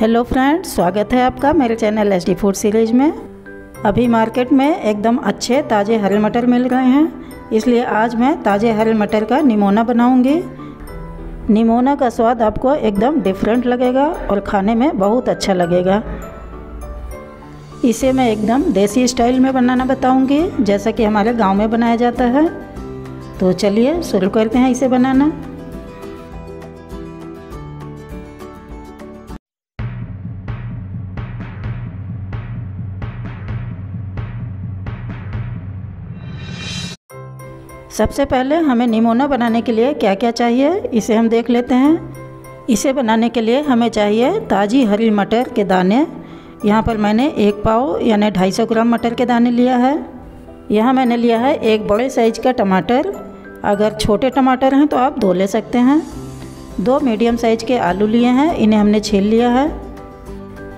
hello friend स्वागत है आपका मेरे channel S D food series में अभी मार्केट में एकदम अच्छे ताज़े हरे मटर मिल रहे हैं इसलिए आज मैं ताज़े हरे मटर का निमोना बनाऊंगी निमोना का स्वाद आपको एकदम डिफरेंट लगेगा और खाने में बहुत अच्छा लगेगा इसे मैं एकदम देसी स्टाइल में बनाना बताऊंगी जैसा कि हमारे गांव में बनाया जाता है तो चलिए शुरू करते हैं इसे बनाना सबसे पहले हमें निमोना बनाने के लिए क्या क्या चाहिए इसे हम देख लेते हैं इसे बनाने के लिए हमें चाहिए ताज़ी हरी मटर के दाने यहाँ पर मैंने एक पाव यानी सौ ग्राम मटर के दाने लिया है यहाँ मैंने लिया है एक बड़े साइज का टमाटर अगर छोटे टमाटर हैं तो आप धो ले सकते हैं दो मीडियम साइज के आलू लिए हैं इन्हें हमने छील लिया है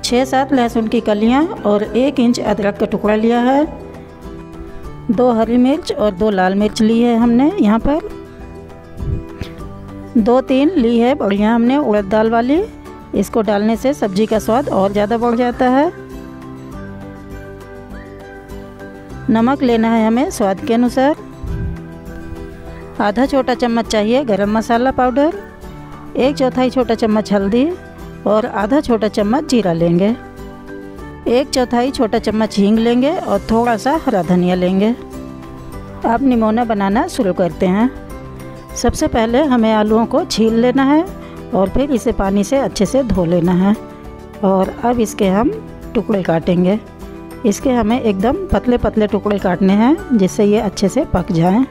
छः सात लहसुन की कलियाँ और एक इंच अदरक का टुकड़ा लिया है दो हरी मिर्च और दो लाल मिर्च ली है हमने यहाँ पर दो तीन ली है बढ़िया हमने उड़द दाल वाली इसको डालने से सब्जी का स्वाद और ज़्यादा बढ़ जाता है नमक लेना है हमें स्वाद के अनुसार आधा छोटा चम्मच चाहिए गरम मसाला पाउडर एक चौथाई छोटा चम्मच हल्दी और आधा छोटा चम्मच जीरा लेंगे एक चौथाई छोटा चम्मच हींग लेंगे और थोड़ा सा हरा धनिया लेंगे अब निमोना बनाना शुरू करते हैं सबसे पहले हमें आलूओं को छील लेना है और फिर इसे पानी से अच्छे से धो लेना है और अब इसके हम टुकड़े काटेंगे इसके हमें एकदम पतले पतले टुकड़े काटने हैं जिससे ये अच्छे से पक जाएं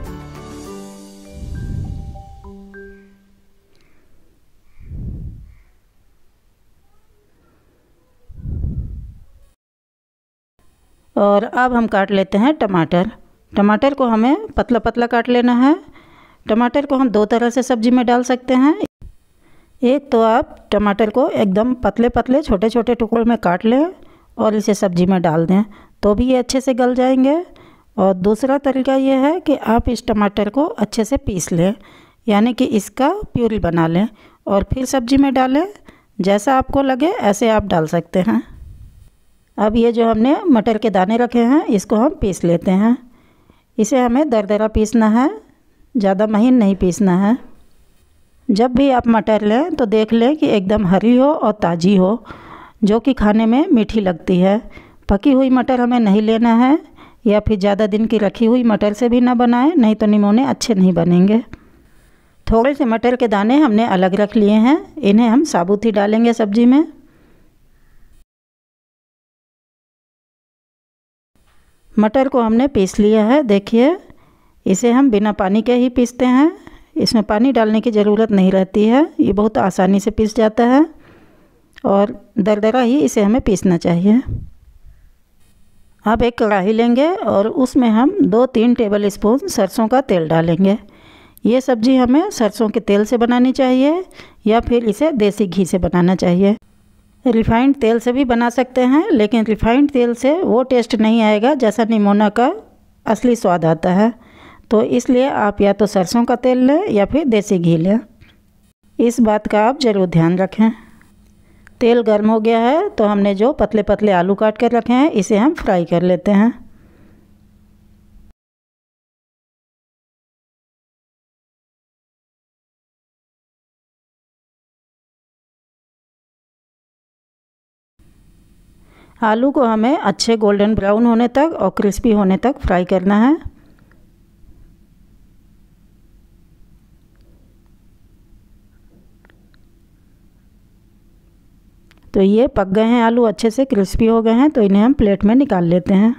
और अब हम काट लेते हैं टमाटर टमाटर को हमें पतला पतला काट लेना है टमाटर को हम दो तरह से सब्जी में डाल सकते हैं एक तो आप टमाटर को एकदम पतले पतले छोटे छोटे टुकड़ों में काट लें और इसे सब्जी में डाल दें तो भी ये अच्छे से गल जाएंगे और दूसरा तरीका ये है कि आप इस टमाटर को अच्छे से पीस लें यानी कि इसका प्यूरी बना लें और फिर सब्जी में डालें जैसा आपको लगे ऐसे आप डाल सकते हैं अब ये जो हमने मटर के दाने रखे हैं इसको हम पीस लेते हैं इसे हमें दरदरा पीसना है ज़्यादा महीन नहीं पीसना है जब भी आप मटर लें तो देख लें कि एकदम हरी हो और ताज़ी हो जो कि खाने में मीठी लगती है पकी हुई मटर हमें नहीं लेना है या फिर ज़्यादा दिन की रखी हुई मटर से भी ना बनाएं नहीं तो निमोने अच्छे नहीं बनेंगे थोड़े से मटर के दाने हमने अलग रख लिए हैं इन्हें हम साबुत ही डालेंगे सब्ज़ी में मटर को हमने पीस लिया है देखिए इसे हम बिना पानी के ही पीसते हैं इसमें पानी डालने की ज़रूरत नहीं रहती है ये बहुत आसानी से पीस जाता है और दरदरा ही इसे हमें पीसना चाहिए अब एक कढ़ाही लेंगे और उसमें हम दो तीन टेबल स्पून सरसों का तेल डालेंगे ये सब्ज़ी हमें सरसों के तेल से बनानी चाहिए या फिर इसे देसी घी से बनाना चाहिए रिफाइंड तेल से भी बना सकते हैं लेकिन रिफाइंड तेल से वो टेस्ट नहीं आएगा जैसा निमोना का असली स्वाद आता है तो इसलिए आप या तो सरसों का तेल लें या फिर देसी घी लें इस बात का आप ज़रूर ध्यान रखें तेल गर्म हो गया है तो हमने जो पतले पतले आलू काट कर रखे हैं इसे हम फ्राई कर लेते हैं आलू को हमें अच्छे गोल्डन ब्राउन होने तक और क्रिस्पी होने तक फ्राई करना है तो ये पक गए हैं आलू अच्छे से क्रिस्पी हो गए हैं तो इन्हें हम प्लेट में निकाल लेते हैं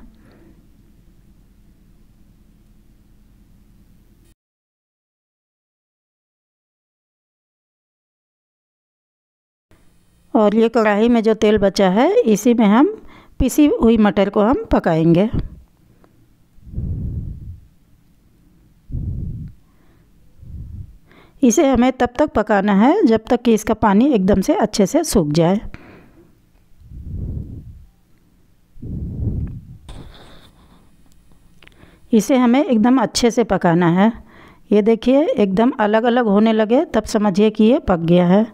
और ये कढ़ाई में जो तेल बचा है इसी में हम पिसी हुई मटर को हम पकाएंगे इसे हमें तब तक पकाना है जब तक कि इसका पानी एकदम से अच्छे से सूख जाए इसे हमें एकदम अच्छे से पकाना है ये देखिए एकदम अलग अलग होने लगे तब समझिए कि ये पक गया है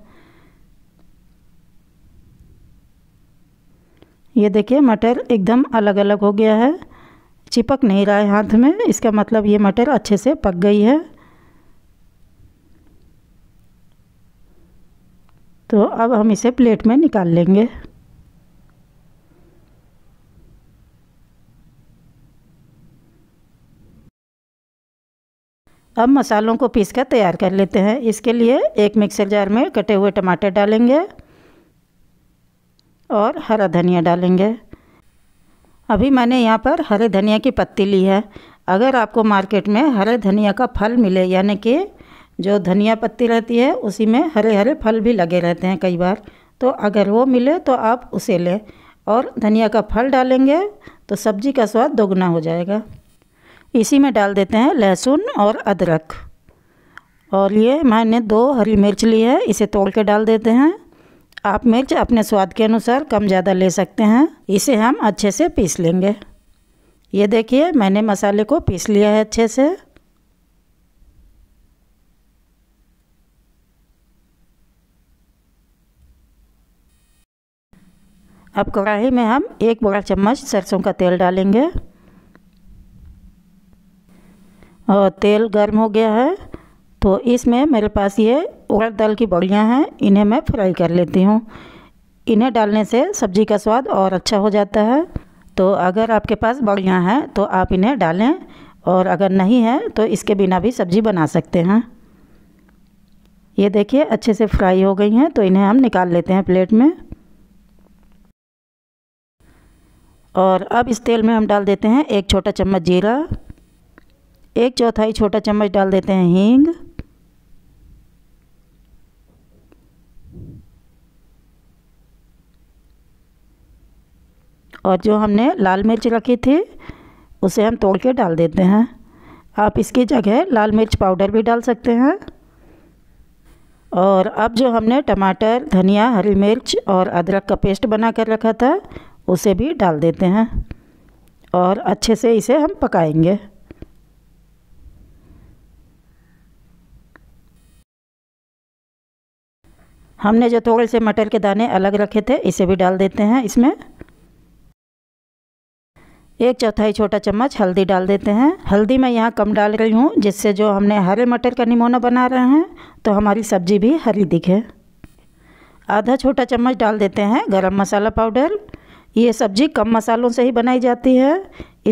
ये देखिए मटर एकदम अलग अलग हो गया है चिपक नहीं रहा है हाथ में इसका मतलब ये मटर अच्छे से पक गई है तो अब हम इसे प्लेट में निकाल लेंगे अब मसालों को पीस कर तैयार कर लेते हैं इसके लिए एक मिक्सर जार में कटे हुए टमाटर डालेंगे और हरा धनिया डालेंगे अभी मैंने यहाँ पर हरे धनिया की पत्ती ली है अगर आपको मार्केट में हरे धनिया का फल मिले यानी कि जो धनिया पत्ती रहती है उसी में हरे हरे फल भी लगे रहते हैं कई बार तो अगर वो मिले तो आप उसे लें और धनिया का फल डालेंगे तो सब्ज़ी का स्वाद दोगुना हो जाएगा इसी में डाल देते हैं लहसुन और अदरक और ये मैंने दो हरी मिर्च ली है इसे तोड़ के डाल देते हैं आप मिर्च अपने स्वाद के अनुसार कम ज़्यादा ले सकते हैं इसे हम अच्छे से पीस लेंगे ये देखिए मैंने मसाले को पीस लिया है अच्छे से अब कढ़ाई में हम एक बड़ा चम्मच सरसों का तेल डालेंगे और तेल गर्म हो गया है तो इसमें मेरे पास ये उड़द दाल की बड़ियाँ हैं इन्हें मैं फ्राई कर लेती हूँ इन्हें डालने से सब्ज़ी का स्वाद और अच्छा हो जाता है तो अगर आपके पास बड़ियाँ हैं तो आप इन्हें डालें और अगर नहीं है तो इसके बिना भी सब्ज़ी बना सकते हैं ये देखिए अच्छे से फ्राई हो गई हैं तो इन्हें हम निकाल लेते हैं प्लेट में और अब इस तेल में हम डाल देते हैं एक छोटा चम्मच जीरा एक चौथाई छोटा चम्मच डाल देते हैं हींग और जो हमने लाल मिर्च रखी थी उसे हम तोड़ के डाल देते हैं आप इसकी जगह लाल मिर्च पाउडर भी डाल सकते हैं और अब जो हमने टमाटर धनिया हरी मिर्च और अदरक का पेस्ट बना कर रखा था उसे भी डाल देते हैं और अच्छे से इसे हम पकाएंगे हमने जो थोड़े से मटर के दाने अलग रखे थे इसे भी डाल देते हैं इसमें एक चौथाई छोटा चम्मच हल्दी डाल देते हैं हल्दी मैं यहाँ कम डाल रही हूँ जिससे जो हमने हरे मटर का निमोना बना रहे हैं तो हमारी सब्ज़ी भी हरी दिखे आधा छोटा चम्मच डाल देते हैं गरम मसाला पाउडर ये सब्ज़ी कम मसालों से ही बनाई जाती है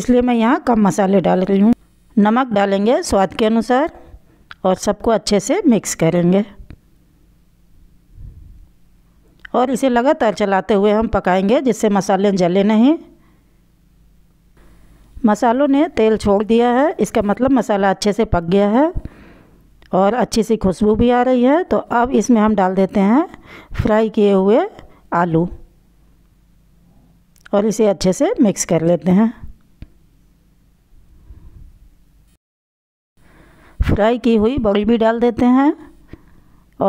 इसलिए मैं यहाँ कम मसाले डाल रही हूँ नमक डालेंगे स्वाद के अनुसार और सबको अच्छे से मिक्स करेंगे और इसे लगातार चलाते हुए हम पकाएंगे जिससे मसाले जले नहीं मसालों ने तेल छोड़ दिया है इसका मतलब मसाला अच्छे से पक गया है और अच्छी सी खुशबू भी आ रही है तो अब इसमें हम डाल देते हैं फ्राई किए हुए आलू और इसे अच्छे से मिक्स कर लेते हैं फ्राई की हुई बड़ी भी डाल देते हैं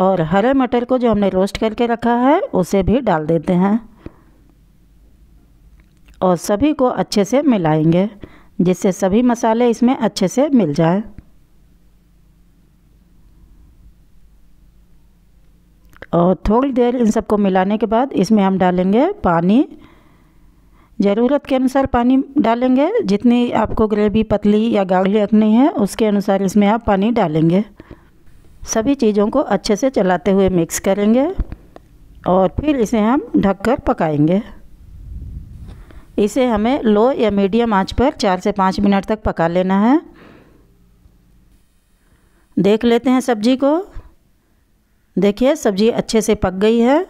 और हरे मटर को जो हमने रोस्ट करके रखा है उसे भी डाल देते हैं और सभी को अच्छे से मिलाएंगे जिससे सभी मसाले इसमें अच्छे से मिल जाए और थोड़ी देर इन सबको मिलाने के बाद इसमें हम डालेंगे पानी ज़रूरत के अनुसार पानी डालेंगे जितनी आपको ग्रेवी पतली या गाढ़ी रखनी है उसके अनुसार इसमें आप पानी डालेंगे सभी चीज़ों को अच्छे से चलाते हुए मिक्स करेंगे और फिर इसे हम ढककर पकाएंगे इसे हमें लो या मीडियम आंच पर चार से पाँच मिनट तक पका लेना है देख लेते हैं सब्जी को देखिए सब्जी अच्छे से पक गई है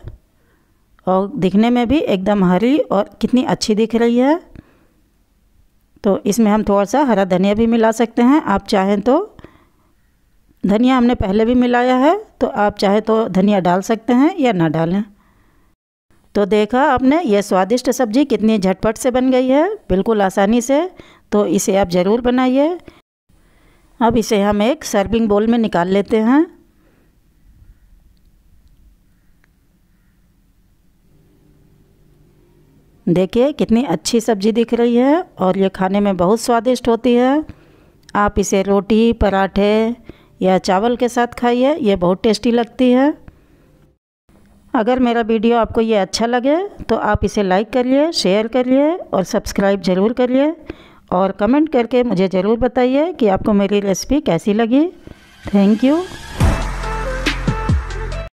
और दिखने में भी एकदम हरी और कितनी अच्छी दिख रही है तो इसमें हम थोड़ा सा हरा धनिया भी मिला सकते हैं आप चाहें तो धनिया हमने पहले भी मिलाया है तो आप चाहे तो धनिया डाल सकते हैं या ना डालें तो देखा आपने ये स्वादिष्ट सब्ज़ी कितनी झटपट से बन गई है बिल्कुल आसानी से तो इसे आप ज़रूर बनाइए अब इसे हम एक सर्विंग बोल में निकाल लेते हैं देखिए कितनी अच्छी सब्ज़ी दिख रही है और ये खाने में बहुत स्वादिष्ट होती है आप इसे रोटी पराठे या चावल के साथ खाइए ये बहुत टेस्टी लगती है अगर मेरा वीडियो आपको ये अच्छा लगे तो आप इसे लाइक करिए शेयर करिए और सब्सक्राइब ज़रूर करिए और कमेंट करके मुझे ज़रूर बताइए कि आपको मेरी रेसिपी कैसी लगी थैंक यू